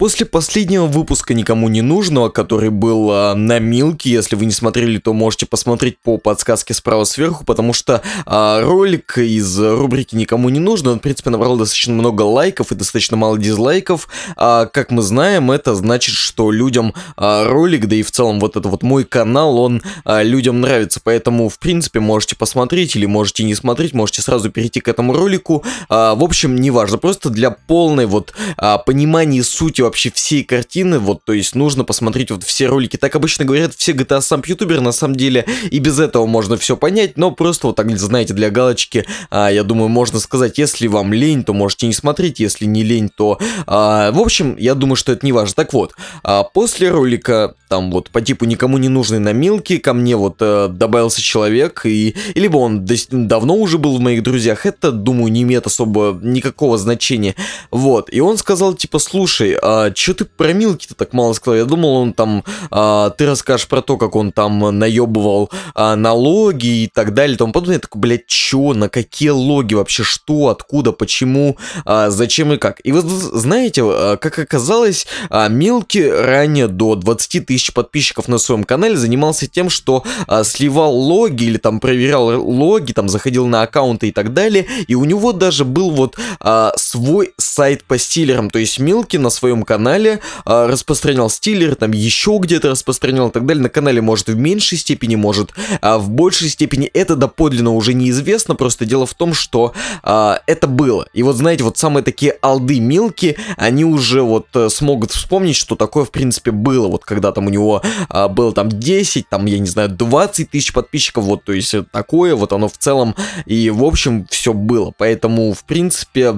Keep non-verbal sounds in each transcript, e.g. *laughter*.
После последнего выпуска «Никому не нужного», который был э, на Милке, если вы не смотрели, то можете посмотреть по подсказке справа сверху, потому что э, ролик из рубрики «Никому не нужно», он, в принципе, набрал достаточно много лайков и достаточно мало дизлайков. А, как мы знаем, это значит, что людям а, ролик, да и в целом вот этот вот мой канал, он а, людям нравится. Поэтому, в принципе, можете посмотреть или можете не смотреть, можете сразу перейти к этому ролику. А, в общем, неважно, просто для полной вот а, понимания сути вообще всей картины, вот, то есть нужно посмотреть вот все ролики. Так обычно говорят все GTA сам ютубер, на самом деле, и без этого можно все понять, но просто вот так, знаете, для галочки, а, я думаю, можно сказать, если вам лень, то можете не смотреть, если не лень, то... А, в общем, я думаю, что это не важно. Так вот, а после ролика, там вот, по типу никому не нужной намилки, ко мне вот э, добавился человек, и... Либо он давно уже был в моих друзьях, это, думаю, не имеет особо никакого значения. Вот, и он сказал, типа, слушай, а, что ты про Милки-то так мало сказал? Я думал, он там, а, ты расскажешь про то, как он там наебывал а, налоги и так далее, Там тому подобное. Я такой, блядь, чё, на какие логи вообще, что, откуда, почему, а, зачем и как. И вы знаете, а, как оказалось, а, Милки ранее до 20 тысяч подписчиков на своем канале занимался тем, что а, сливал логи или там проверял логи, там заходил на аккаунты и так далее, и у него даже был вот а, свой сайт по стилерам, то есть Милки на своем канале, а, распространял стиллер, там еще где-то распространял и так далее. На канале, может, в меньшей степени, может, а, в большей степени. Это доподлинно уже неизвестно, просто дело в том, что а, это было. И вот, знаете, вот самые такие алды милки, они уже вот э, смогут вспомнить, что такое, в принципе, было. Вот когда там у него было там 10, там, я не знаю, 20 тысяч подписчиков, вот, то есть э, такое, вот оно в целом и, в общем, все было. Поэтому, в принципе,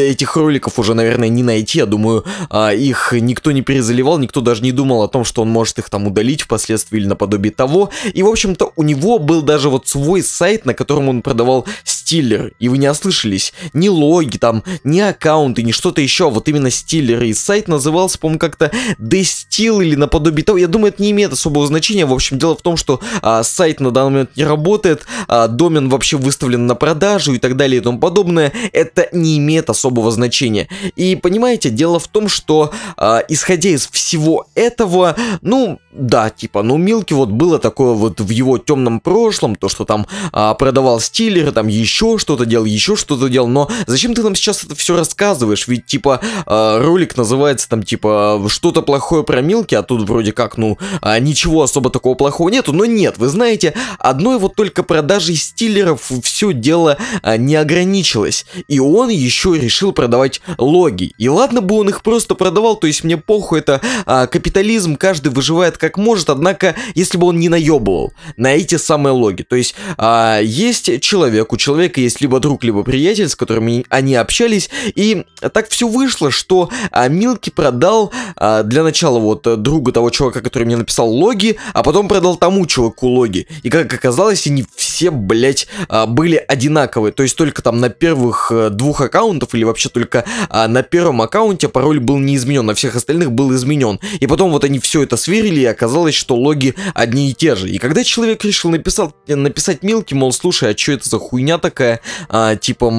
этих роликов уже, наверное, не найти. Я думаю, а, их никто не перезаливал, никто даже не думал о том, что он может их там удалить впоследствии или наподобие того. И, в общем-то, у него был даже вот свой сайт, на котором он продавал стиллер, и вы не ослышались, ни логи там, ни аккаунты, ни что-то еще, вот именно стиллер, и сайт назывался, по-моему, как-то Destill или наподобие того, я думаю, это не имеет особого значения, в общем, дело в том, что а, сайт на данный момент не работает, а, домен вообще выставлен на продажу и так далее и тому подобное, это не имеет особого значения. И понимаете, дело в том, что а, исходя из всего этого, ну, да, типа, ну, Милки вот было такое вот в его темном прошлом, то, что там а, продавал стиллеры, там еще еще что-то делал, еще что-то делал, но зачем ты нам сейчас это все рассказываешь? Ведь, типа, а, ролик называется там, типа, что-то плохое про Милки, а тут вроде как, ну, а, ничего особо такого плохого нету, но нет, вы знаете, одной вот только продажей стиллеров все дело а, не ограничилось, и он еще решил продавать логи. И ладно бы он их просто продавал, то есть мне похуй, это э, капитализм, каждый выживает как может, однако, если бы он не наебывал на эти самые логи, то есть э, есть человек, у человека человека есть либо друг, либо приятель, с которыми они общались. И так все вышло, что а, Милки продал а, для начала вот э, друга того чувака, который мне написал логи, а потом продал тому чуваку логи. И как оказалось, они все, блядь, а, были одинаковые. То есть только там на первых э, двух аккаунтов или вообще только а, на первом аккаунте пароль был не изменен, на всех остальных был изменен. И потом вот они все это сверили, и оказалось, что логи одни и те же. И когда человек решил э, написать, написать Милки, мол, слушай, а что это за хуйня так, такая, а, типа,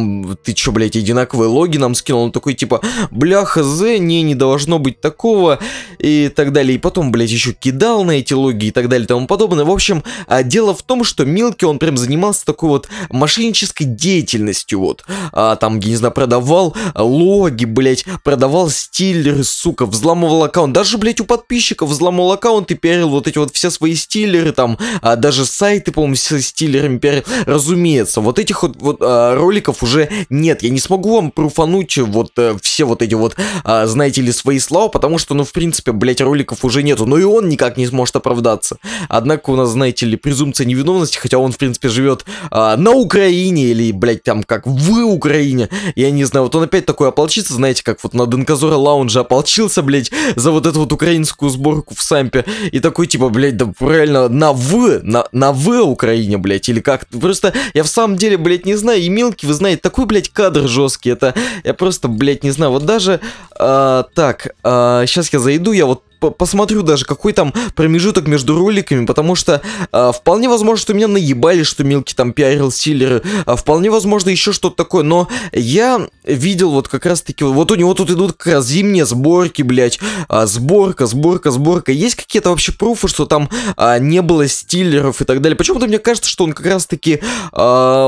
ты чё, блядь, одинаковые логи нам скинул? Он такой, типа, бля, хз, не, не должно быть такого, и так далее. И потом, блядь, еще кидал на эти логи и так далее и тому подобное. В общем, а, дело в том, что Милки, он прям занимался такой вот мошеннической деятельностью, вот. А, там, я не знаю, продавал а, логи, блядь, продавал стиллеры, сука, взламывал аккаунт. Даже, блядь, у подписчиков взломал аккаунт и пиарил вот эти вот все свои стиллеры, там, а, даже сайты, по-моему, с стиллерами пиарил. Разумеется, вот этих вот, вот а, роликов уже нет. Я не смогу вам пруфануть э, вот а, все вот эти вот, а, знаете ли, свои слова, потому что, ну, в принципе, блять, роликов уже нету. Но и он никак не сможет оправдаться. Однако у нас, знаете ли, презумпция невиновности, хотя он, в принципе, живет а, на Украине или, блять там как в Украине. Я не знаю, вот он опять такой ополчится, знаете, как вот на Денказора Лаунже ополчился, блять, за вот эту вот украинскую сборку в Сампе. И такой, типа, блять да правильно, на вы на, на вы Украине, блять или как. Просто я в самом деле, блять блядь, не знаю, и Милки, вы знаете, такой, блядь, кадр жесткий, это, я просто, блядь, не знаю, вот даже, а, так, а, сейчас я зайду, я вот посмотрю даже, какой там промежуток между роликами, потому что э, вполне возможно, что меня наебали, что Милки там пиарил Силлеры, э, а, вполне возможно еще что-то такое, но я видел вот как раз-таки, вот у него тут идут как раз зимние сборки, блять, э, а, сборка, сборка, сборка, есть какие-то вообще пруфы, что там э, не было стиллеров и так далее, почему-то мне кажется, что он как раз-таки э,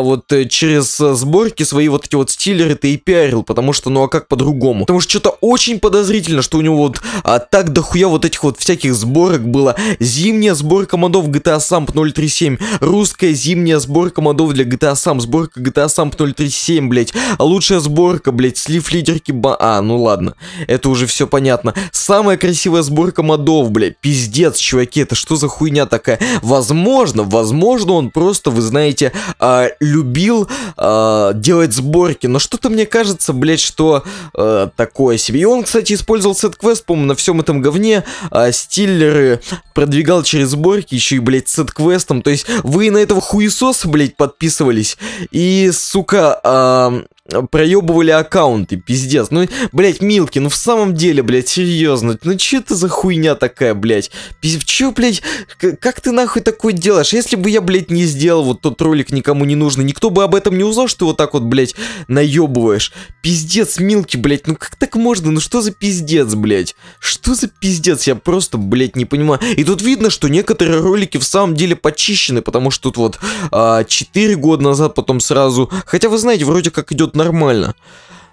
вот через сборки свои вот эти вот стиллеры-то и пиарил, потому что, ну а как по-другому, потому что что-то очень подозрительно, что у него вот э, так дохуя дохуя вот этих вот всяких сборок было. Зимняя сборка модов GTA Samp 037, русская зимняя сборка модов для GTA Samp, сборка GTA Samp 037, блять. Лучшая сборка, блять, слив лидерки ба... А, ну ладно, это уже все понятно. Самая красивая сборка модов, блять, пиздец, чуваки, это что за хуйня такая? Возможно, возможно он просто, вы знаете, э, любил э, делать сборки, но что-то мне кажется, блять, что э, такое себе. И он, кстати, использовал сет-квест, по-моему, на всем этом говне, войне, а стиллеры продвигал через сборки, еще и, блядь, с квестом. То есть вы на этого хуесоса, блядь, подписывались. И, сука, а, проебывали аккаунты, пиздец. Ну, блядь, милки, ну в самом деле, блядь, серьезно, ну че ты за хуйня такая, блядь? Пиз... Че, блядь, как ты нахуй такое делаешь? А если бы я, блядь, не сделал вот тот ролик никому не нужно, никто бы об этом не узнал, что ты вот так вот, блядь, наебываешь. Пиздец, Милки, блядь, ну как так можно? Ну что за пиздец, блядь? Что за пиздец? Я просто, блядь, не понимаю. И тут видно, что некоторые ролики в самом деле почищены, потому что тут вот а, 4 года назад потом сразу... Хотя вы знаете, вроде как идет нормально.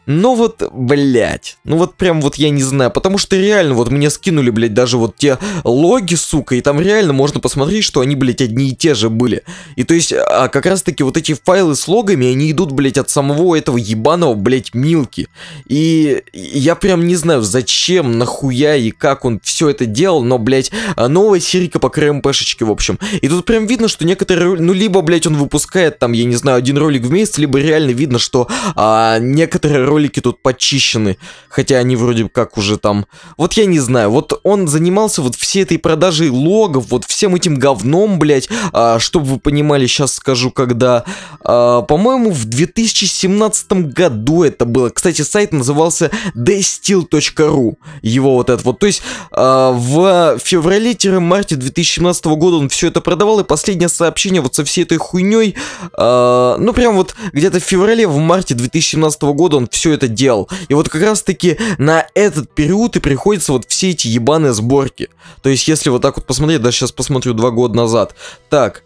Ну вот, блядь. Ну вот прям вот я не знаю. Потому что реально вот мне скинули, блядь, даже вот те логи, сука. И там реально можно посмотреть, что они, блядь, одни и те же были. И то есть, а как раз таки вот эти файлы с логами, они идут, блядь, от самого этого ебаного, блядь, Милки. И я прям не знаю, зачем, нахуя и как он все это делал, но, блядь, а, новая серийка по КРМПшечке, в общем. И тут прям видно, что некоторые, ну, либо, блядь, он выпускает там, я не знаю, один ролик в месяц, либо реально видно, что а, некоторые ролики ролики тут подчищены, хотя они вроде как уже там... Вот я не знаю, вот он занимался вот всей этой продажей логов, вот всем этим говном, блядь, а, чтобы вы понимали, сейчас скажу, когда... А, По-моему, в 2017 году это было. Кстати, сайт назывался dsteel.ru, его вот это вот. То есть а, в феврале-марте 2017 года он все это продавал, и последнее сообщение вот со всей этой хуйней, а, ну прям вот где-то в феврале, в марте 2017 года он все все это делал. И вот как раз-таки на этот период и приходится вот все эти ебаные сборки. То есть, если вот так вот посмотреть, да сейчас посмотрю два года назад. Так,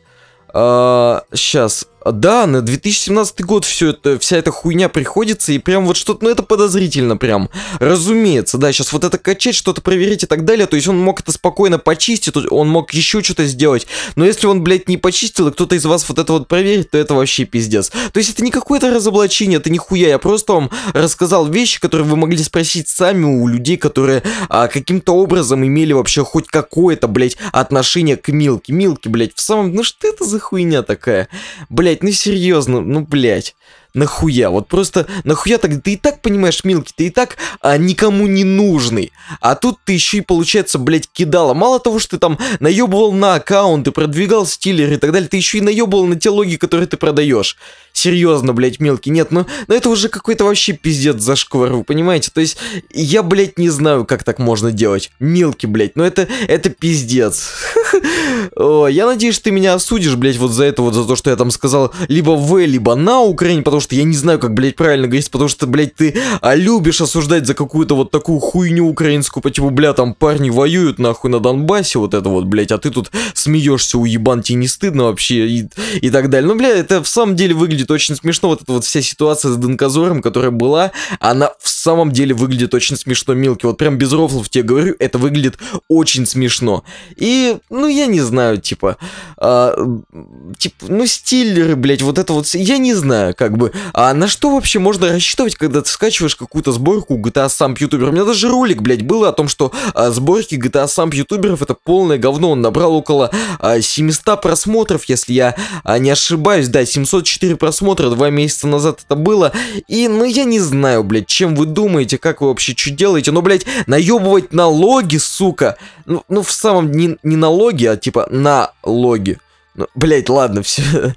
сейчас, а, да, на 2017 год все это, вся эта хуйня приходится, и прям вот что-то, ну это подозрительно прям. Разумеется, да, сейчас вот это качать, что-то проверить и так далее, то есть он мог это спокойно почистить, он мог еще что-то сделать, но если он, блядь, не почистил, и кто-то из вас вот это вот проверит, то это вообще пиздец. То есть это не какое-то разоблачение, это нихуя, я просто вам рассказал вещи, которые вы могли спросить сами у людей, которые а, каким-то образом имели вообще хоть какое-то, блядь, отношение к Милке. Милке, блядь, в самом... Ну что это за хуйня такая? Блядь, блядь, ну серьезно, ну блядь нахуя? Вот просто нахуя так? Ты и так понимаешь, Милки, ты и так а, никому не нужный. А тут ты еще и, получается, блядь, кидала. Мало того, что ты там наебывал на аккаунты, продвигал стиллеры и так далее, ты еще и наебывал на те логи, которые ты продаешь. Серьезно, блядь, Милки, нет, ну, ну это уже какой-то вообще пиздец зашквар, вы понимаете? То есть я, блядь, не знаю, как так можно делать. Милки, блядь, ну это, это пиздец. *laughs* Я надеюсь, ты меня осудишь, блядь, вот за это вот, за то, что я там сказал либо в, либо на Украине, потому потому что я не знаю, как, блядь, правильно говорить, потому что, блядь, ты а, любишь осуждать за какую-то вот такую хуйню украинскую, почему типу, там парни воюют нахуй на Донбассе, вот это вот, блядь, а ты тут смеешься, уебан, тебе не стыдно вообще и, и так далее. Ну, бля, это в самом деле выглядит очень смешно, вот эта вот вся ситуация с Донкозором, которая была, она в самом деле выглядит очень смешно, Милки, вот прям без рофлов тебе говорю, это выглядит очень смешно. И, ну, я не знаю, типа, а, типа, ну, стиллеры, блядь, вот это вот, я не знаю, как бы, а на что вообще можно рассчитывать, когда ты скачиваешь какую-то сборку GTA сам ютубер? У меня даже ролик, блядь, было о том, что а, сборки GTA сам ютуберов это полное говно. Он набрал около а, 700 просмотров, если я а, не ошибаюсь. Да, 704 просмотра, два месяца назад это было. И, ну, я не знаю, блядь, чем вы думаете, как вы вообще что делаете. Но, блядь, наебывать налоги, сука. Ну, ну в самом, не, не налоги, а типа налоги. Ну, блять, ладно, *laughs* все.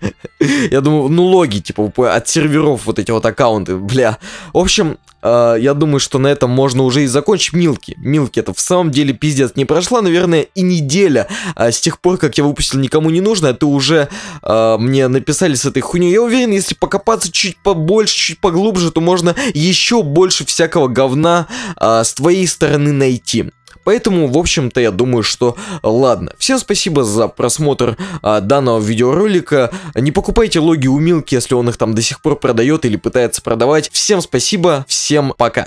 я думаю, ну логи, типа, от серверов вот эти вот аккаунты, бля. В общем, э, я думаю, что на этом можно уже и закончить Милки. Милки это в самом деле пиздец. Не прошла, наверное, и неделя э, с тех пор, как я выпустил «Никому не нужно», Это уже э, мне написали с этой хуйней. Я уверен, если покопаться чуть побольше, чуть поглубже, то можно еще больше всякого говна э, с твоей стороны найти. Поэтому, в общем-то, я думаю, что ладно. Всем спасибо за просмотр а, данного видеоролика. Не покупайте логи у Милки, если он их там до сих пор продает или пытается продавать. Всем спасибо, всем пока.